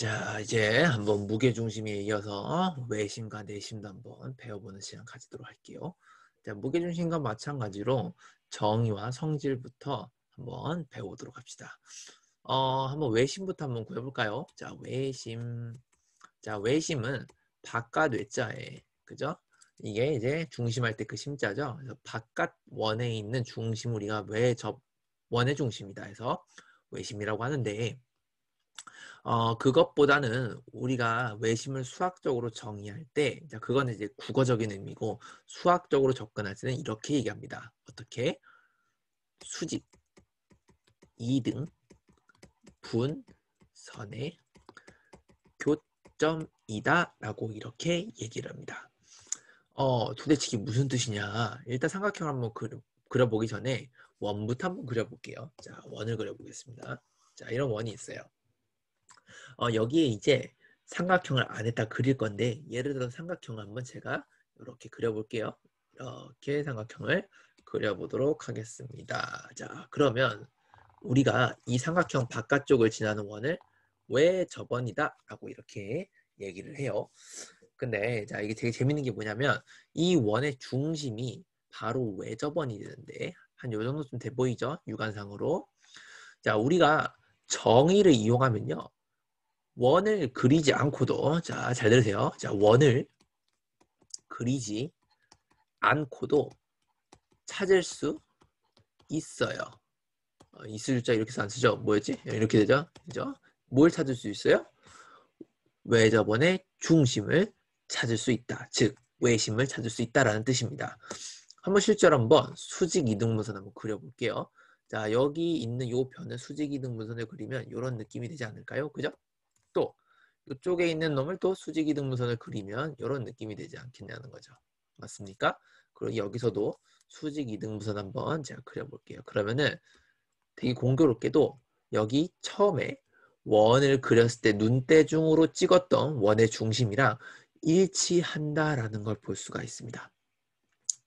자, 이제 한번 무게중심에 이어서 어, 외심과 내심도 한번 배워보는 시간 가지도록 할게요. 자, 무게중심과 마찬가지로 정의와 성질부터 한번 배워보도록 합시다. 어, 한번 외심부터 한번 구해볼까요? 자, 외심. 자, 외심은 바깥 외자에, 그죠? 이게 이제 중심할 때 그 심자죠. 그래서 바깥 원에 있는 중심 우리가 외접 원의 중심이다 해서 외심이라고 하는데 어, 그것보다는 우리가 외심을 수학적으로 정의할 때, 그건 이제 국어적인 의미고 수학적으로 접근할 때는 이렇게 얘기합니다. 어떻게? 수직, 이등, 분, 선의 교점이다 라고 이렇게 얘기를 합니다. 어, 도대체 이게 무슨 뜻이냐? 일단 삼각형 한번 그려, 그려보기 전에 원부터 한번 그려볼게요. 자, 원을 그려보겠습니다. 자, 이런 원이 있어요. 어, 여기에 이제 삼각형을 안에다 그릴 건데 예를 들어 삼각형을 한번 제가 이렇게 그려볼게요. 이렇게 삼각형을 그려보도록 하겠습니다. 자 그러면 우리가 이 삼각형 바깥쪽을 지나는 원을 왜 저번이다 라고 이렇게 얘기를 해요. 근데 자 이게 되게 재밌는 게 뭐냐면 이 원의 중심이 바로 왜저번이 되는데 한 요 정도쯤 돼 보이죠? 육안상으로. 자 우리가 정의를 이용하면요. 원을 그리지 않고도 자 잘 들으세요. 자 원을 그리지 않고도 찾을 수 있어요. 어, 있을 자 이렇게 안 쓰죠. 뭐였지? 예, 이렇게 되죠. 그죠? 뭘 찾을 수 있어요? 외접원의 중심을 찾을 수 있다. 즉 외심을 찾을 수 있다라는 뜻입니다. 한번 실제로 한번 수직 이등분선 한번 그려볼게요. 자 여기 있는 요 변의 수직 이등분선을 그리면 이런 느낌이 되지 않을까요? 그죠? 또 이쪽에 있는 놈을 또 수직이등분선을 그리면 이런 느낌이 되지 않겠냐는 거죠. 맞습니까? 그리고 여기서도 수직이등분선 한번 제가 그려볼게요. 그러면은 되게 공교롭게도 여기 처음에 원을 그렸을 때 눈대중으로 찍었던 원의 중심이랑 일치한다라는 걸 볼 수가 있습니다.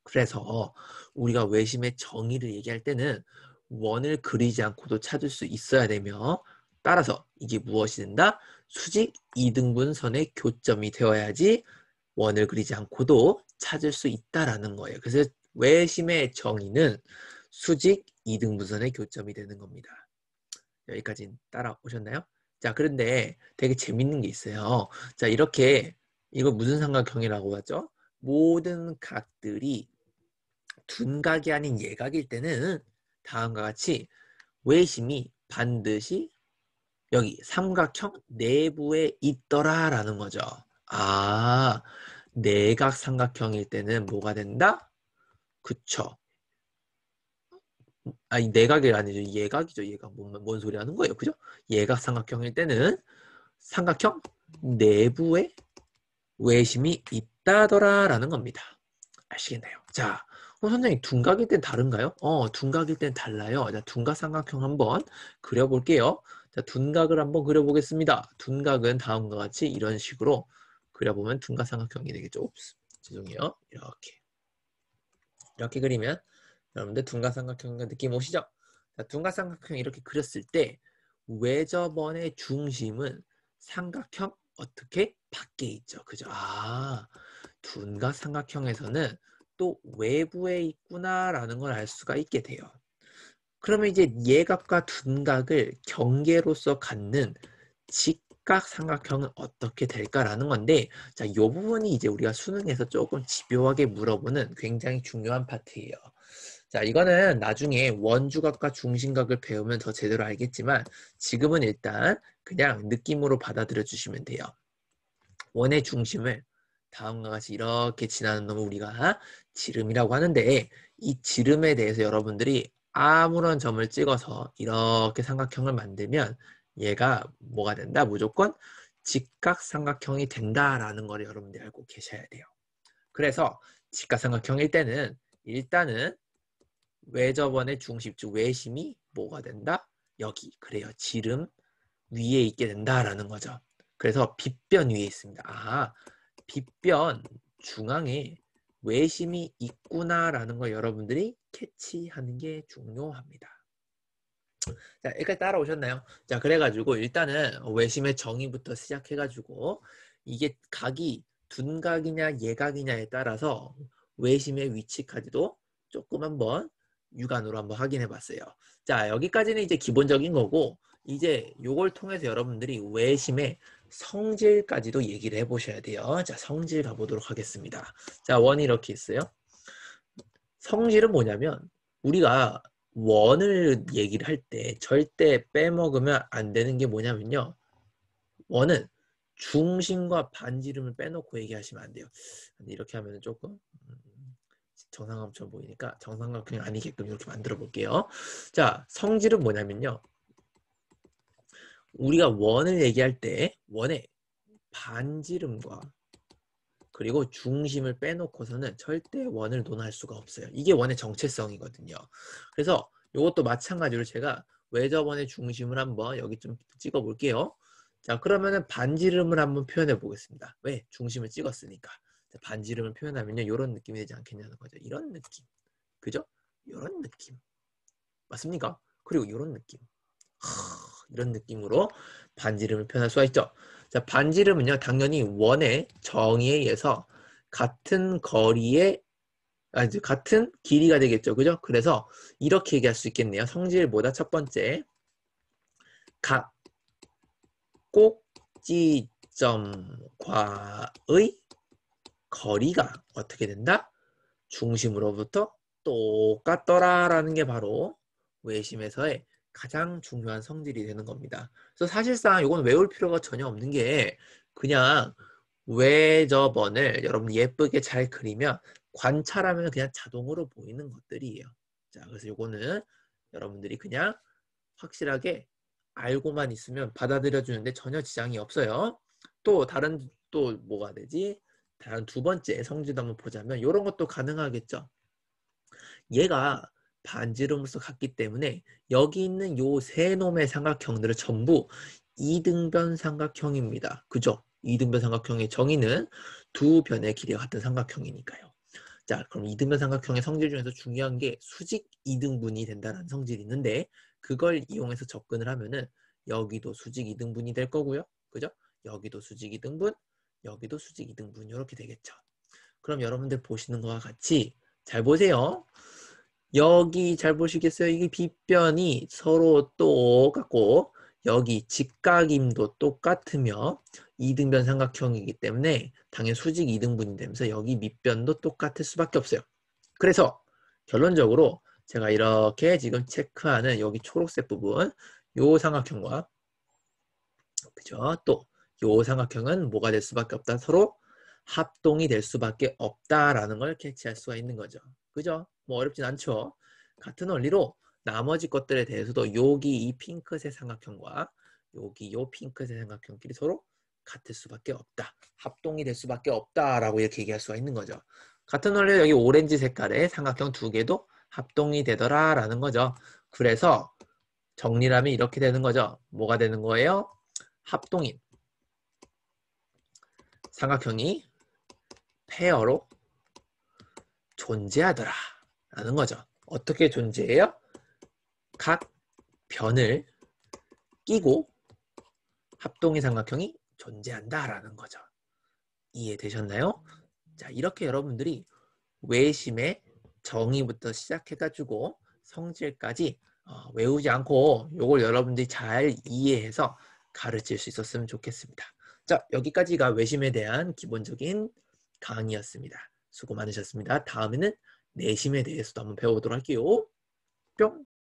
그래서 우리가 외심의 정의를 얘기할 때는 원을 그리지 않고도 찾을 수 있어야 되며 따라서 이게 무엇이 된다? 수직 2등분선의 교점이 되어야지 원을 그리지 않고도 찾을 수 있다라는 거예요. 그래서 외심의 정의는 수직 2등분선의 교점이 되는 겁니다. 여기까지 따라오셨나요? 자, 그런데 되게 재밌는 게 있어요. 자, 이렇게 이거 무슨 삼각형이라고 하죠? 모든 각들이 둔각이 아닌 예각일 때는 다음과 같이 외심이 반드시 여기 삼각형 내부에 있더라 라는 거죠. 아, 내각 삼각형일 때는 뭐가 된다? 그쵸. 아니, 내각이 아니죠. 예각이죠. 예각. 뭔, 뭔 소리 하는 거예요. 그죠? 예각 삼각형일 때는 삼각형 내부에 외심이 있다더라 라는 겁니다. 아시겠나요? 자, 어, 선생님 둔각일 땐 다른가요? 어, 둔각일 땐 달라요. 자, 둔각 삼각형 한번 그려볼게요. 자, 둔각을 한번 그려보겠습니다. 둔각은 다음과 같이 이런 식으로 그려보면 둔각 삼각형이 되겠죠. 옵스. 죄송해요. 이렇게. 이렇게 그리면 여러분들 둔각 삼각형의 느낌 오시죠? 자, 둔각 삼각형 이렇게 그렸을 때 외접원의 중심은 삼각형 어떻게 밖에 있죠. 그죠? 아, 둔각 삼각형에서는 또 외부에 있구나라는 걸 알 수가 있게 돼요. 그러면 이제 예각과 둔각을 경계로서 갖는 직각삼각형은 어떻게 될까라는 건데 자, 이 부분이 이제 우리가 수능에서 조금 집요하게 물어보는 굉장히 중요한 파트예요. 자, 이거는 나중에 원주각과 중심각을 배우면 더 제대로 알겠지만 지금은 일단 그냥 느낌으로 받아들여 주시면 돼요. 원의 중심을 다음과 같이 이렇게 지나는 놈을 우리가 지름이라고 하는데 이 지름에 대해서 여러분들이 아무런 점을 찍어서 이렇게 삼각형을 만들면 얘가 뭐가 된다? 무조건 직각삼각형이 된다라는 걸여러분들 알고 계셔야 돼요. 그래서 직각삼각형일 때는 일단은 외접원의 중심축 외심이 뭐가 된다? 여기 그래요. 지름 위에 있게 된다라는 거죠. 그래서 빗변 위에 있습니다. 아, 빗변 중앙에 외심이 있구나라는 걸 여러분들이 캐치하는 게 중요합니다. 자, 여기까지 따라오셨나요? 자, 그래가지고 일단은 외심의 정의부터 시작해가지고 이게 각이 둔각이냐 예각이냐에 따라서 외심의 위치까지도 조금 한번 육안으로 한번 확인해 봤어요. 자, 여기까지는 이제 기본적인 거고, 이제 요걸 통해서 여러분들이 외심의 성질까지도 얘기를 해 보셔야 돼요. 자, 성질 가보도록 하겠습니다. 자, 원이 이렇게 있어요. 성질은 뭐냐면, 우리가 원을 얘기를 할 때 절대 빼먹으면 안 되는 게 뭐냐면요. 원은 중심과 반지름을 빼놓고 얘기하시면 안 돼요. 이렇게 하면 조금 정상각처럼 보이니까 정상각 그냥 아니게끔 이렇게 만들어 볼게요. 자, 성질은 뭐냐면요. 우리가 원을 얘기할 때 원의 반지름과 그리고 중심을 빼놓고서는 절대 원을 논할 수가 없어요. 이게 원의 정체성이거든요. 그래서 이것도 마찬가지로 제가 외접원의 중심을 한번 여기 좀 찍어 볼게요. 자 그러면은 반지름을 한번 표현해 보겠습니다. 왜? 중심을 찍었으니까. 반지름을 표현하면요 이런 느낌이 되지 않겠냐는 거죠 이런 느낌 그죠? 이런 느낌 맞습니까? 그리고 이런 느낌 이런 느낌으로 반지름을 표현할 수가 있죠 자 반지름은요 당연히 원의 정의에 의해서 같은 거리에 아, 이 같은 길이가 되겠죠 그죠? 그래서 이렇게 얘기할 수 있겠네요 성질보다 첫 번째 각 꼭지점과의 거리가 어떻게 된다? 중심으로부터 똑같더라라는 게 바로 외심에서의 가장 중요한 성질이 되는 겁니다. 그래서 사실상 이건 외울 필요가 전혀 없는 게 그냥 외접원을 여러분 예쁘게 잘 그리면 관찰하면 그냥 자동으로 보이는 것들이에요. 자, 그래서 이거는 여러분들이 그냥 확실하게 알고만 있으면 받아들여 주는데 전혀 지장이 없어요. 또 다른 또 뭐가 되지? 다음 두 번째 성질도 한번 보자면 이런 것도 가능하겠죠. 얘가 반지름으로서 같기 때문에 여기 있는 요세 놈의 삼각형들을 전부 이등변 삼각형입니다. 그죠? 이등변 삼각형의 정의는 두 변의 길이와 같은 삼각형이니까요. 자, 그럼 이등변 삼각형의 성질 중에서 중요한 게 수직 이등분이 된다는 성질이 있는데 그걸 이용해서 접근을 하면은 여기도 수직 이등분이 될 거고요. 그죠? 여기도 수직 이등분, 여기도 수직 2등분 이렇게 되겠죠. 그럼 여러분들 보시는 거와 같이 잘 보세요. 여기 잘 보시겠어요? 이게 빗변이 서로 똑같고 여기 직각임도 똑같으며 2등변 삼각형이기 때문에 당연히 수직 2등분이 되면서 여기 밑변도 똑같을 수밖에 없어요. 그래서 결론적으로 제가 이렇게 지금 체크하는 여기 초록색 부분 요 삼각형과 그죠? 또요 삼각형은 뭐가 될 수밖에 없다. 서로 합동이 될 수밖에 없다라는 걸 캐치할 수가 있는 거죠. 그죠? 뭐 어렵진 않죠. 같은 원리로 나머지 것들에 대해서도 여기 이 핑크색 삼각형과 여기 요 핑크색 삼각형끼리 서로 같을 수밖에 없다. 합동이 될 수밖에 없다라고 이렇게 얘기할 수가 있는 거죠. 같은 원리로 여기 오렌지 색깔의 삼각형 두 개도 합동이 되더라라는 거죠. 그래서 정리라면 이렇게 되는 거죠. 뭐가 되는 거예요? 합동인. 삼각형이 페어로 존재하더라 라는 거죠. 어떻게 존재해요? 각 변을 끼고 합동의 삼각형이 존재한다라는 거죠. 이해되셨나요? 자, 이렇게 여러분들이 외심의 정의부터 시작해가지고 성질까지 어, 외우지 않고 이걸 여러분들이 잘 이해해서 가르칠 수 있었으면 좋겠습니다. 자, 여기까지가 외심에 대한 기본적인 강의였습니다. 수고 많으셨습니다. 다음에는 내심에 대해서도 한번 배워보도록 할게요. 뿅!